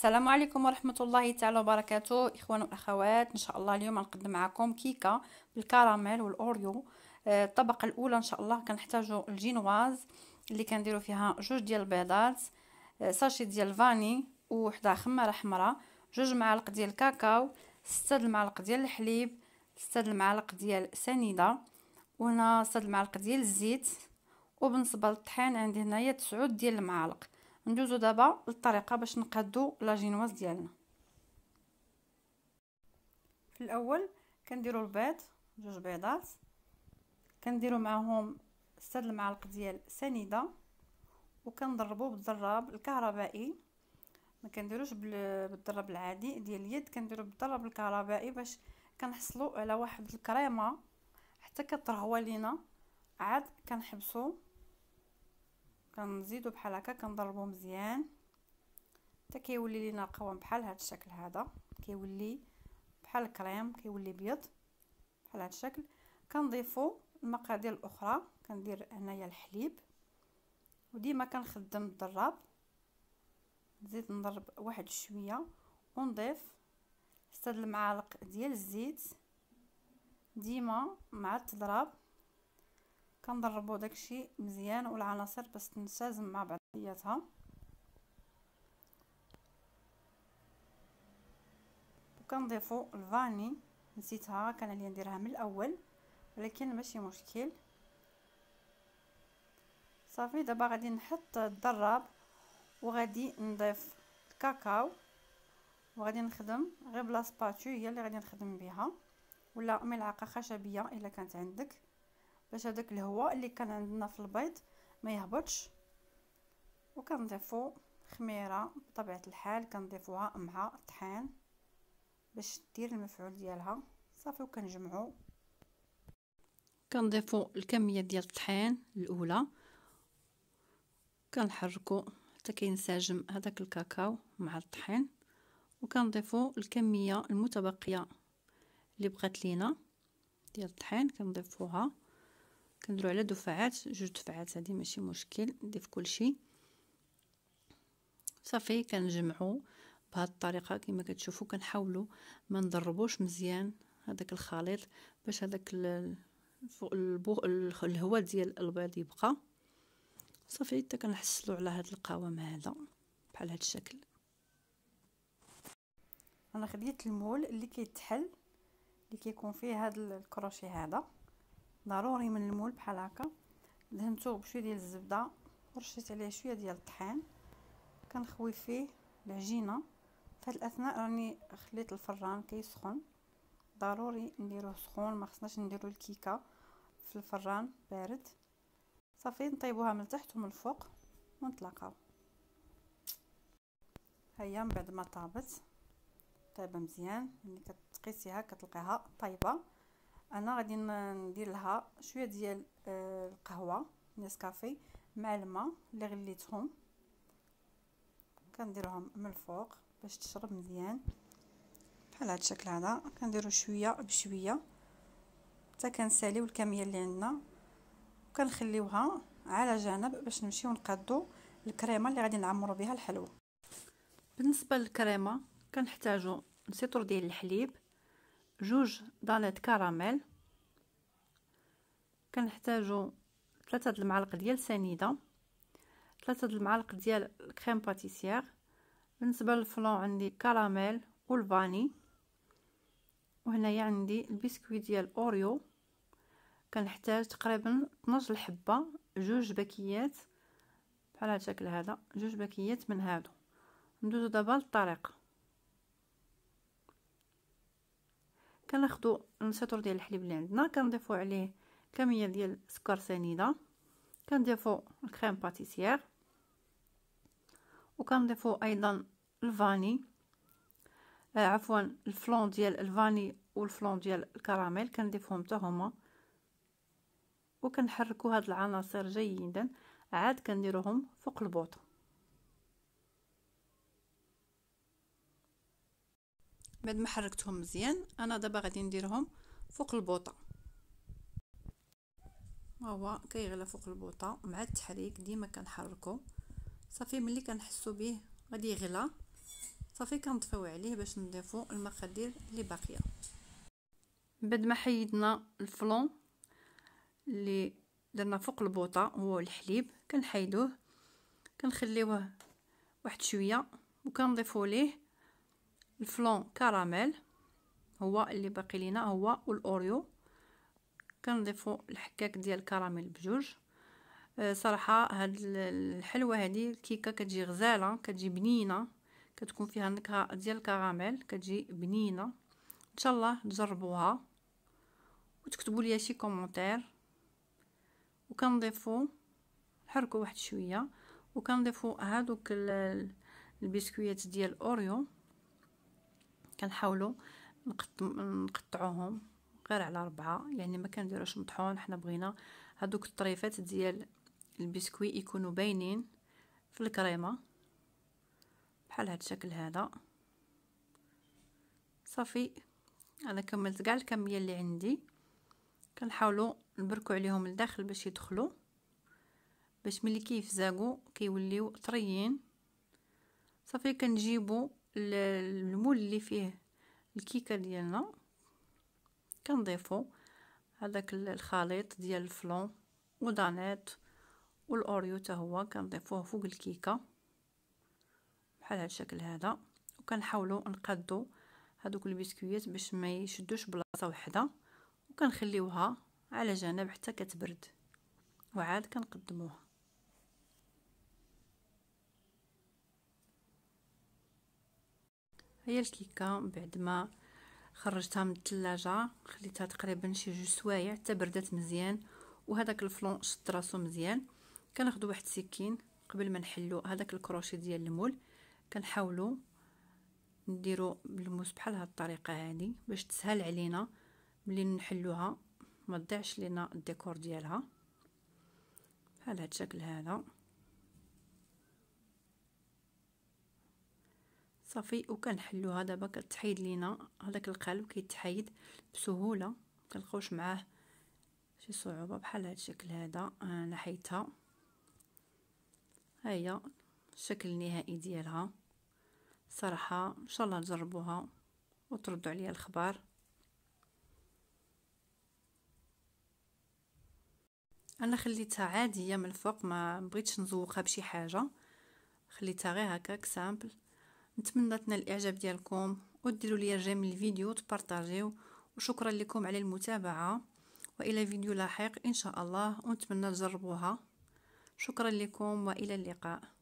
السلام عليكم ورحمة الله تعالى وبركاته إخوان واخوات إن شاء الله اليوم نقدم معكم كيكة بالكراميل والأوريو آه، الطبقة الأولى إن شاء الله كنحتاجو الجينواز اللي كنديرو فيها جوج ديال البيضات آه، ساشي ديال الفاني وحدة خمارة حمراء جوج معالق ديال الكاكاو ستة المعالق ديال الحليب ستة المعالق ديال سنيدة وهنا ستة المعالق ديال الزيت وبالنسبة للطحين عندي هنايا تسعود ديال المعالق ندوزو دابا للطريقه باش نقادو لاجينواز ديالنا في الاول كنديرو البيض جوج بيضات كنديرو معاهم ست المعالق ديال سنيده وكنضربو بالضراب الكهربائي ما كنديروش بالضرب العادي ديال اليد كنديرو بالضرب الكهربائي باش كنحصلو على واحد الكريمه حتى كترهوى لينا عاد كنحبسو كنزيدو بحال هكا كنضربو مزيان حتى كيولي لينا القوام بحال هذا الشكل هذا كيولي بحال الكريم كيولي بيض بحال هذا الشكل كنضيفو المقادير الاخرى كندير هنايا الحليب وديما كنخدم الضراب نزيد نضرب واحد شويه ونضيف حتى المعالق ديال الزيت ديما مع التضراب كنضربو داكشي مزيان والعناصر باش تنسازم مع بعضياتها وكنضيفو الفاني نسيتها كان عليا نديرها من الاول ولكن ماشي مشكل صافي دابا غادي نحط الضراب وغادي نضيف الكاكاو وغادي نخدم غير بلا سباتو هي اللي غادي نخدم بها ولا ملعقه خشبيه الا كانت عندك باش هذاك الهواء اللي كان عندنا في البيض ما يهبطش وكنضيفو خميره بطبيعه الحال كنضيفوها مع الطحين باش دير المفعول ديالها صافي وكنجمعو كنضيفو الكميه ديال الطحين الاولى كنحركو حتى كينسجم هذاك الكاكاو مع الطحين وكنضيفو الكميه المتبقيه اللي بقات لينا ديال الطحين كنضيفوها كنديرو على دفعات جوج دفعات هذه ماشي مشكل نضيف شيء صافي كنجمعو بهاد الطريقه كما كتشوفوا كنحاولوا ما نضربوش مزيان هذاك الخليط باش هذاك الهواء ديال البيض يبقى صافي حتى كنحصلوا على هذا القوام هذا بحال هذا الشكل انا خديت المول اللي كيتحل اللي كيكون فيه هذا الكروشي هذا ضروري من المول بحال هكا دهنتو بشويه ديال الزبده ورشيت عليه شويه ديال الطحين كنخوي فيه العجينه في هاد الاثناء راني خليت الفران كيسخن ضروري نديروه سخون ما خصناش نديرو الكيكه في الفران بارد صافي نطيبوها من تحت ومن الفوق ونطلقها هيا من بعد ما طابت طيبه مزيان ملي كتقيسيها كتلقيها طايبه انا غادي ندير لها شويه ديال آه، القهوه نسكافي مع الماء اللي غليتهم كنديرهم من الفوق باش تشرب مزيان بحال هذا الشكل هذا كنديرو شويه بشويه حتى كنساليو الكميه اللي عندنا وكنخليوها على جنب باش نمشيو نقادو الكريمه اللي غادي نعمرو بها الحلوى بالنسبه للكريمه كنحتاجو سيطر ديال الحليب جوج دانات كراميل كنحتاجو ثلاثة د المعالق ديال سنيدة ثلاثة د المعالق ديال الكريم باتيسيير بالنسبة للفلون عندي كراميل والفاني وهنايا عندي البسكوي ديال اوريو كنحتاج تقريبا 12 الحبة جوج باكيات بحال هاد الشكل هذا جوج باكيات من هادو ندوزو دابا للطريقه كناخدو نص ديال الحليب اللي عندنا كنضيفو عليه كميه ديال سكر سنيده كنضيفو الكريم باتيسير وكنضيفو ايضا الفاني آه عفوا الفلون ديال الفاني والفلون ديال الكراميل كنضيفهم حتى هما وكنحركو هاد العناصر جيدا عاد كنديروهم فوق البوطه بعد ما حركتهم مزيان انا دابا غادي نديرهم فوق البوطه هو كيغلى فوق البوطه مع التحريك ديما كنحركو صافي ملي كنحسو به غادي يغلى صافي كنطفيو عليه باش نضيفو المقادير اللي باقيه بعد ما حيدنا الفلون اللي درنا فوق البوطه هو الحليب كنحيدوه كنخليوه واحد شويه وكنضيفو ليه الفلون كراميل هو اللي باقي لينا هو والاوريو كنضيفو الحكاك ديال الكراميل بجوج آه، صراحه هاد الحلوه هادي الكيكه كتجي غزاله كتجي بنينه كتكون فيها النكهه ديال الكراميل كتجي بنينه ان شاء الله تجربوها وتكتبوا لي شي كومونتير وكنضيفو حركوا واحد شويه وكنضيفو هادوك البسكويات ديال اوريو كنحاولوا نقط... نقطعوهم غير على ربعة يعني ما كنديروش مطحون حنا بغينا هادوك الطريفات ديال البسكوي يكونوا باينين في الكريمه بحال هاد الشكل هذا صافي انا كملت كاع الكميه اللي عندي كنحاولوا نبركو عليهم لداخل باش يدخلوا باش ملي كيفزاقوا كيوليو طريين صافي كنجيبو المول اللي فيه الكيكه ديالنا كنضيفو هذاك الخليط ديال الفلون ودانيت والاوريو حتى هو كنضيفوه فوق الكيكه بحال هذا الشكل هذا وكنحاولوا نقادو هذوك البسكويات باش ما يشدوش بلاصه وحده وكنخليوها على جنب حتى كتبرد وعاد كنقدموها هي الكيكه بعد ما خرجتها من الثلاجه خليتها تقريبا شي جوج سوايع حتى بردات مزيان وهذاك الفلون شد راسو مزيان كناخذ واحد السكين قبل ما نحلو هذاك الكروشي ديال المول كنحاولوا نديرو بالموس بحال هاد الطريقه هادي باش تسهل علينا ملي نحلوها ما تضيعش لينا الديكور ديالها بحال هاد الشكل هذا صافي وكنحلوها دابا كتحيد لينا هذاك القالب كيتحيد بسهوله مكنلقاوش معاه شي صعوبه بحال هذا الشكل هذا انا آه، حيتها ها هي الشكل النهائي ديالها صراحه ان شاء الله تجربوها وتردوا عليا الخبر انا خليتها عاديه من الفوق ما بغيتش نزوقها بشي حاجه خليتها غير هكاك سامبل نتمنى تنال الاعجاب ديالكم وديروا لي جيم الفيديو تبارطاجيو وشكرا لكم على المتابعه والى فيديو لاحق ان شاء الله ونتمنى تجربوها شكرا لكم والى اللقاء